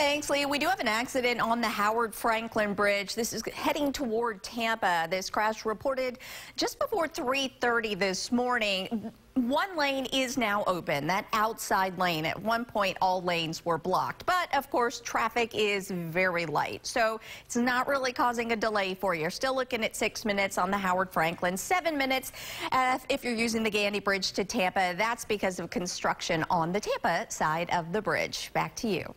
Thanks, Lee. We do have an accident on the Howard Franklin Bridge. This is heading toward Tampa. This crash reported just before 3.30 this morning. One lane is now open, that outside lane. At one point, all lanes were blocked. But, of course, traffic is very light, so it's not really causing a delay for you. You're still looking at six minutes on the Howard Franklin, seven minutes uh, if you're using the Gandy Bridge to Tampa. That's because of construction on the Tampa side of the bridge. Back to you.